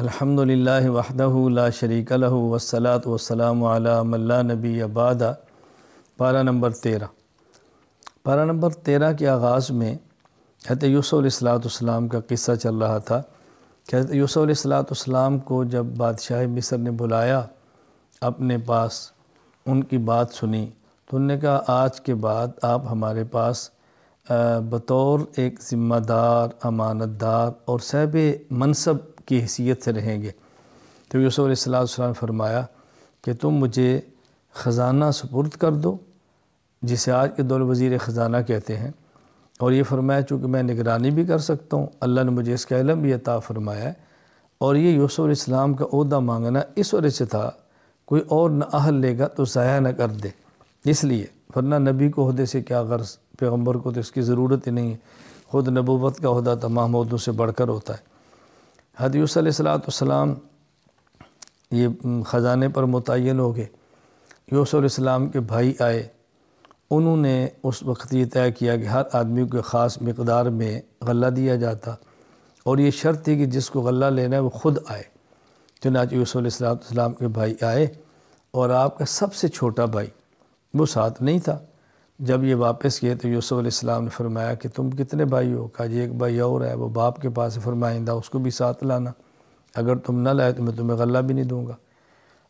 अल्हम्दुलिल्लाह वहदहु ला शरीक लहु वसलात वसलाम अला मल्ला नबी अबादा पारा नंबर तेरह पारा नंबर तेरह के आगाज़ में हजरत यूसफ़लाम का किस्सा चल रहा था कि हजरत यूसफ़लाम को जब बादशाह मिस्र ने बुलाया अपने पास उनकी बात सुनी तो उनने कहा आज के बाद आप हमारे पास बतौर एक ज़िम्मेदार अमानतदार और सहब मनसब की हैसियत से रहेंगे तो यूसुफ़ ने फरमाया कि तुम मुझे ख़जाना सपुर्द कर दो जिसे आज के दौर वज़ी ख़जाना कहते हैं और ये फरमाया चूँकि मैं निगरानी भी कर सकता हूँ अल्लाह ने मुझे इसका इलम भी अता फरमाया है और ये यूसुफ़ इस्लाम का अहदा मांगना इस वजह से था कोई और ना अहल लेगा तो ज़ाया न कर दे इसलिए वरना नबी को अहदे से क्या गर्ज पैगम्बर को तो इसकी ज़रूरत ही नहीं है ख़ुद नबूबत का अहदा तमाम अहदों से बढ़कर होता है हदयूसलाम ये ख़जाने पर मुतन हो गए यूसम के भाई आए उन्होंने उस वक्त ये तय किया कि हर आदमी को ख़ास मकदार में गला दिया जाता और ये शर्त थी कि जिसको गला लेना है वो ख़ुद आए चुनाच यूसम के भाई आए और आपका सबसे छोटा भाई वो साथ नहीं था जब ये वापस गए तो यूसुफ़ अलैहिस्सलाम ने फरमाया कि तुम कितने भाई हो कहा जी एक भाई और है वो बाप के पास फरमाइंदा उसको भी साथ लाना अगर तुम ना लाए तो मैं तुम्हें गला भी नहीं दूँगा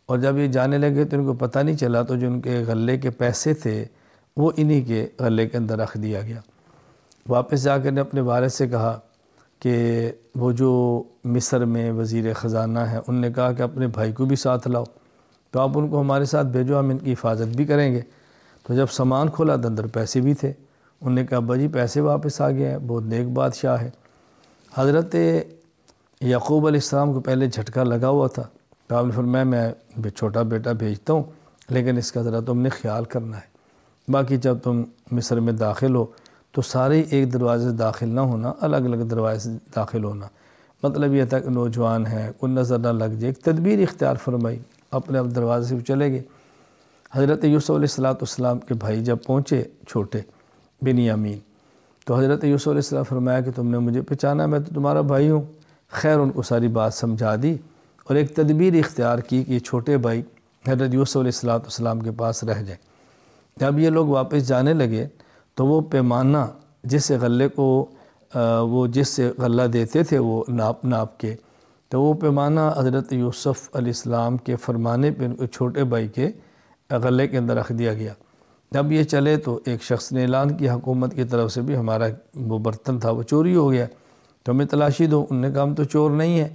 और जब ये जाने लगे तो इनको पता नहीं चला तो जो उनके गले के पैसे थे वो इन्हीं के गले के अंदर रख दिया गया वापस जाकर ने अपने वारद से कहा कि वो जो मिस्र में वज़ी ख़जाना है उनने कहा कि अपने भाई को भी साथ लाओ तो आप उनको हमारे साथ भेजो हम इनकी हिफाजत भी करेंगे तो जब सामान खोला तो अंदर पैसे भी थे उनने कहा अब्बा जी पैसे वापस आ गए हैं बहुत नेक बादशाह है हज़रत याकूब अलैहिस्सलाम को पहले झटका लगा हुआ था तो आपने फरमाया मैं छोटा बेटा भेजता हूँ लेकिन इसका ज़रा तुमने ख्याल करना है बाकी जब तुम मिस्र में दाखिल हो तो सारे एक दरवाज़े से दाखिल ना होना अलग अलग दरवाजे से दाखिल होना मतलब यह था कि नौजवान है उन नज़र ना लग जाए एक तदबीर इख्तियार फरमाई अपने आप दरवाजे से चले गए हज़रत यूसलाम के भाई जब पहुँचे छोटे बिन यामीन तो हज़रत यूसुफ़ल फरमाया कि तुमने मुझे पहचाना मैं तो तुम्हारा भाई हूँ खैर उनको सारी बात समझा दी और एक तदबीर इख्तियार की कि छोटे भाई हजरत यूसलाम के पास रह जाए जब ये लोग वापस जाने लगे तो वो पैमाना जिस गले को वो जिस गला देते थे वो नाप नाप के तो वो पैमाना हज़रत यूसुफ़ के फ़रमाने पर छोटे भाई के गले के अंदर रख दिया गया जब ये चले तो एक शख्स ने ऐलान किया हुकूमत की तरफ से भी हमारा वो बर्तन था वो चोरी हो गया तो हमें तलाशी दो उनने कहा हम तो चोर नहीं है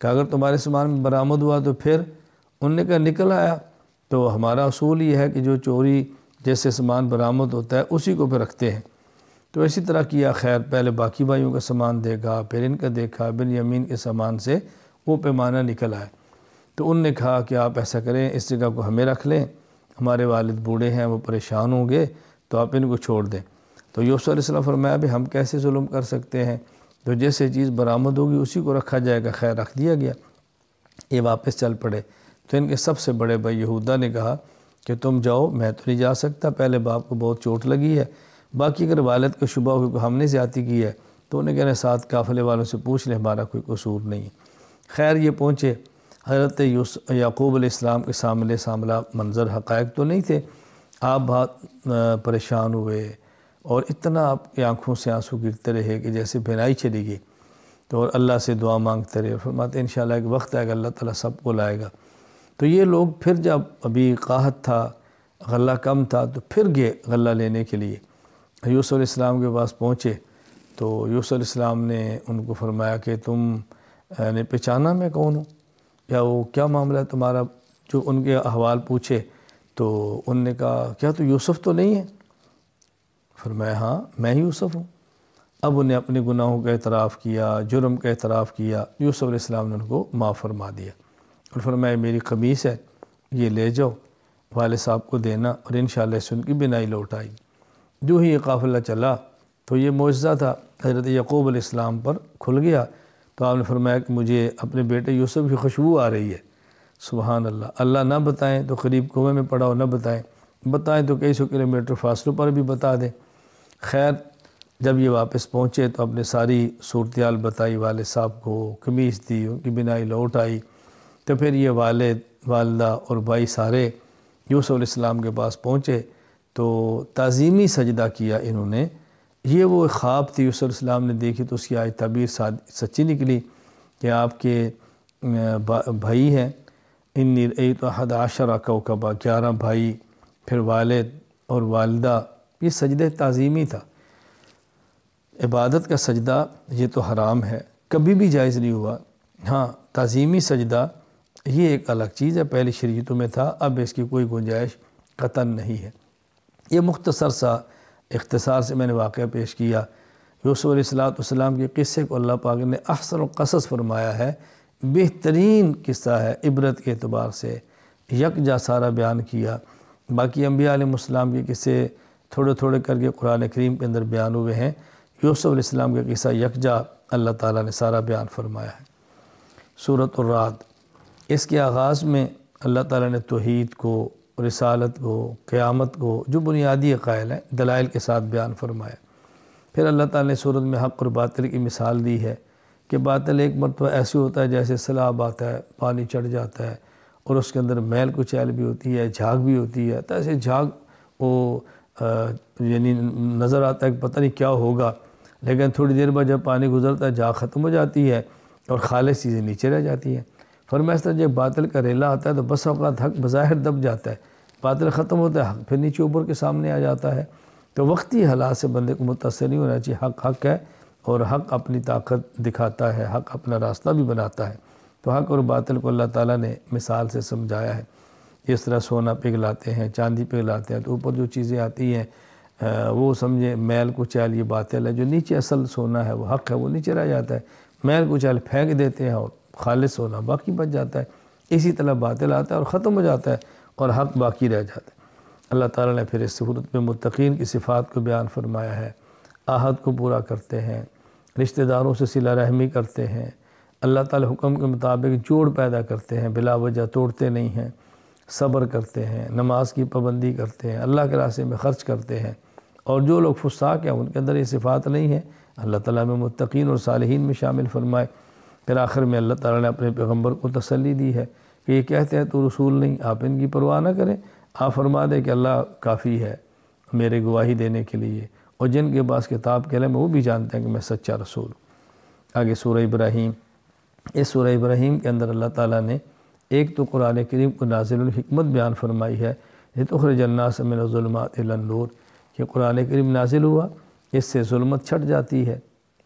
कहा अगर तुम्हारे सामान बरामद हुआ तो फिर उनने कहा निकल आया तो हमारा असूल ये है कि जो चोरी जैसे सामान बरामद होता है उसी को फिर रखते हैं तो इसी तरह किया खैर पहले बाकी भाइयों का सामान देखा फिर इनका देखा बिन यमीन के सामान से वो पैमाना निकल आया तो उनने कहा कि आप ऐसा करें इस जगह को हमें रख लें हमारे वालिद बूढ़े हैं वो परेशान होंगे तो आप इनको छोड़ दें तो यूसुफ़ फरमाया भी हम कैसे जुल्म कर सकते हैं तो जैसे चीज़ बरामद होगी उसी को रखा जाएगा खैर रख दिया गया ये वापस चल पड़े तो इनके सबसे बड़े भाई यहूदा ने कहा कि तुम जाओ मैं तो नहीं जा सकता पहले बाप को बहुत चोट लगी है बाकी अगर वालद के शुबा हुई हमने ज़्यादा की है तो उन्हें कहना साथ काफ़िले वालों से पूछ लें हमारा कोई कसूर नहीं है खैर ये पहुँचे हजरत याकूब इस्लाम के सामने सामला मंज़र हक़ तो नहीं थे आप बहुत परेशान हुए और इतना आपकी आँखों से आंसू गिरते रहे कि जैसे बहनाई चली गई तो और अल्लाह से दुआ मांगते रहे फरमाते इन शाला एक वक्त आएगा अल्लाह ताला को लाएगा तो ये लोग फिर जब अभी काहत था गला कम था तो फिर गए गला लेने के लिए यूसुफ़ के पास पहुँचे तो यूसुफ़ ने उनको फरमाया कि तुम ने पहचाना मैं कौन हूँ या वो क्या मामला है तुम्हारा जो उनके अहवाल पूछे तो उनने कहा क्या तू तो यूसुफ़ तो नहीं है फिर मैं हाँ मैं ही यूसुफ़ हूँ अब उन्हें अपने गुनाहों का एतराफ़ किया जुर्म का एतराफ़ किया यूसुफ़ इस्लाम ने उनको माफ़ फरमा दिया और फरमाया मेरी कमीज़ है ये ले जाओ वाले साहब को देना और इन से उनकी बिनाई लौट आई जो ही ये काफ़िला चला तो ये मुआजा था हजरत यकूब इस्लाम पर खुल गया तो आपने फरमाया कि मुझे अपने बेटे यूसुफ की खुशबू आ रही है सुबहान अल्लाह अल्लाह ना बताएं तो करीब कुएँ में पड़ा हो ना बताएं बताएं तो कई सौ किलोमीटर फासलों पर भी बता दें खैर जब ये वापस पहुँचे तो अपने सारी सूरतयाल बताई वाल साहब को कमीज़ दी उनकी बिनाई लौट आई तो फिर ये वाले वालदा और भाई सारे यूसुफ़ के पास पहुँचे तो तज़ीमी सजदा किया इन्होंने ये वो ख्वाब थी यूसुफ़ ने देखी तो उसकी आज तबीर सच्ची निकली कि आपके भाई हैं इन निरहद आशरा कौकबा ग्यारह भाई फिर वालद और वालदा ये सजद तज़ीमी था इबादत का सजदा ये तो हराम है कभी भी जायज़ नहीं हुआ हाँ तज़ीमी सजदा ये एक अलग चीज़ है पहले शरीतों में था अब इसकी कोई गुंजाइश कतन नहीं है ये मुख्तसर सा इख्तसार से मैंने वाक़ पेश किया यूसुफ़ के किस्से को अल्लाह पाक ने अहसन कसस फरमाया है बेहतरीन किस्सा है इबरत के अतबार से यकजा सारा बयान किया बाकी अम्बियालाम के किस्से थोड़े थोड़े करके कुरान करीम के अंदर बयान हुए हैं यूसुफ़्लाम का किस्सा यकजा अल्लाह ताला ने सारा बयान फरमाया है सूरत और रात इसके आगाज़ में अल्लाह ताला ने तोहीद को रिसालत को क़्यामत को जो बुनियादी अकायल हैं दलाइल के साथ बयान फरमाया फिर अल्लाह ताला ने सूरत में हक़ और बातिल की मिसाल दी है कि बातिल एक मरतबा ऐसे होता है जैसे सैलाब आता है पानी चढ़ जाता है और उसके अंदर मैल कुचैल भी होती है झाग भी होती है तो ऐसे झाग वो यानी नज़र आता है कि पता नहीं क्या होगा लेकिन थोड़ी देर बाद जब पानी गुजरता है झाग ख़त्म हो जाती है और खालिश चीज़ें नीचे रह जाती हैं फरमाया तरह जब बादल का रेला आता है तो बस अवकात हक बज़ाहिर दब जाता है बादल ख़त्म होता है हक फिर नीचे ऊपर के सामने आ जाता है तो वक्ती हालात से बंदे को मुतासर नहीं होना चाहिए हक हक है और हक अपनी ताकत दिखाता है हक अपना रास्ता भी बनाता है तो हक और बातिल को अल्लाह ताला ने मिसाल से समझाया है इस तरह सोना पिघलाते हैं चांदी पिघलाते हैं तो ऊपर जो चीज़ें आती हैं वो समझे मैल को चाल ये बातिल है जो नीचे असल सोना है वो हक है वो नीचे रह जाता है मैल को चाल फेंक देते हैं और खालिस होना बाकी बच जाता है इसी तरह बातिल आता है और ख़त्म हो जाता है और हक बाकी रह जाता है अल्लाह ताला ने फिर इस सूरत में मतकीन की सिफ़ात को बयान फरमाया है आहद को पूरा करते हैं रिश्तेदारों से सिला रहमी करते हैं अल्लाह ताला हुक्म के मुताबिक जोड़ पैदा करते हैं बिला वजह तोड़ते नहीं हैं सब्र करते हैं नमाज की पाबंदी करते हैं अल्लाह के रास्ते में ख़र्च करते हैं और जो लोग फुसाक हैं उनके अंदर ये सिफ़ात नहीं है अल्लाह ताला में मुतकीन और सालहीन में शामिल फरमाए फिर आखिर में अल्लाह ताला ने अपने पैगम्बर को तसली दी है कि ये कहते हैं तो रसूल नहीं आप इनकी परवाह ना करें आप फरमा दें कि अल्लाह काफ़ी है मेरे गवाही देने के लिए और जिनके पास किताब के लिए वो भी जानते हैं कि मैं सच्चा रसूल आगे सूर्य इब्राहिम इस सूर्य इब्राहिम के अंदर अल्लाह ताला ने एक तो कुरान करीम को नाजिलमत बयान फरमाई है ये तो खरजन्नास मिनज़ुलमत नूर कि कुरान करीम नाजिल हुआ इससे जुल्मत छट जाती है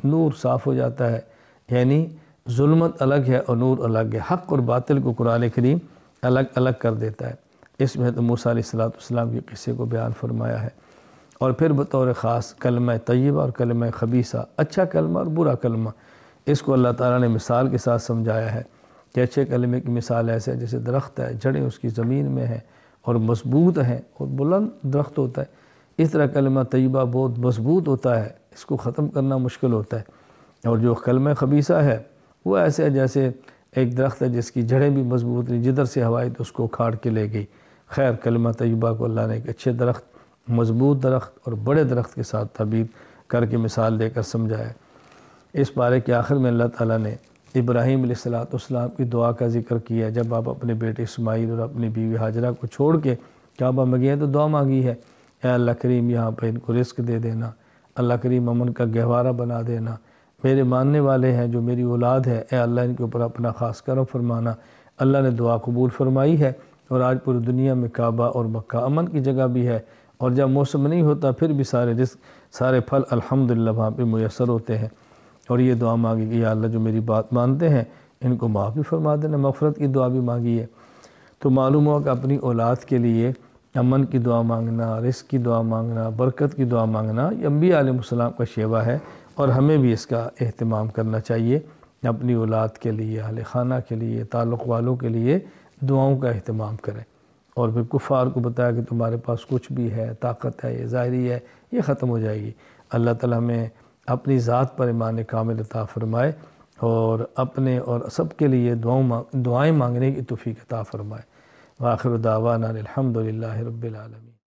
नूर साफ़ हो जाता है यानी जुल्मत अलग है और नूर अलग है हक़ और बातिल को कुरान करीम अलग अलग कर देता है इसमें तो मूसा सलाम के किस्से को बयान फरमाया है और फिर बतौर ख़ास कलम तय्यबा और कलम खबीसा अच्छा कलमा और बुरा कलमा इसको अल्लाह ताला ने मिसाल के साथ समझाया है कि अच्छे कलमे की मिसाल ऐसे है जैसे दरख्त है जड़ें उसकी ज़मीन में हैं और मजबूत हैं और बुलंद दरख्त होता है इस तरह कलमा तयबा बहुत मजबूत होता है इसको ख़त्म करना मुश्किल होता है और जो कलम खबीसा है वो ऐसे जैसे एक दरख्त है जिसकी जड़ें भी मजबूत नहीं जिधर से हवाई तो उसको उखाड़ के ले गई खैर कलमा तयबा को अल्लाह ने एक अच्छे दरख्त मजबूत दरख्त और बड़े दरख्त के साथ तबीर करके मिसाल देकर समझाया इस बारे के आखिर में अल्लाह ताला ने इब्राहीम सलाम की दुआ का जिक्र किया जब आप अपने बेटे इसमाइल और अपनी बीवी हाजरा को छोड़ के काबा में गए तो दुआ मांगी है अल्लाह करीम यहाँ पर इनको रिस्क दे देना अल्लाह करीम अमन का गहवारा बना देना मेरे मानने वाले हैं जो मेरी औलाद है ए अल्लाह इनके ऊपर अपना ख़ास करम फरमाना अल्लाह ने दुआ कबूल फरमाई है और आज पूरी दुनिया में काबा और मक्का अमन की जगह भी है और जब मौसम नहीं होता फिर भी सारे रिस्क सारे फल अलहमदिल्ला वहाँ पर मैसर होते हैं और ये दुआ मांगी कि अल्लाह जो मेरी बात मानते हैं इनको माफ़ भी फरमा देना मफ़रत की दुआ भी मांगी है तो मालूम हुआ कि अपनी औलाद के लिए अमन की दुआ मांगना रिस्क की दुआ मांगना बरकत की दुआ मांगना ये अम्बी आलम का शेवा है और हमें भी इसका अहतमाम करना चाहिए अपनी औलाद के लिए अहल खाना के लिए ताल्लुक़ वालों के लिए दुआओं का अहतमाम करें और फिर कुफ़ार को बताया कि तुम्हारे पास कुछ भी है ताकत है ये ज़ाहरी है ये ख़त्म हो जाएगी अल्लाह ताला हमें अपनी ज़ात पर ईमान कामिल अता फ़रमाए और अपने और सब के लिए दुआओं मांग दुआएँ मांगने की तोफ़ी अता फ़रमाए वाखिर दावाना अलहमदिल्ला रबालमी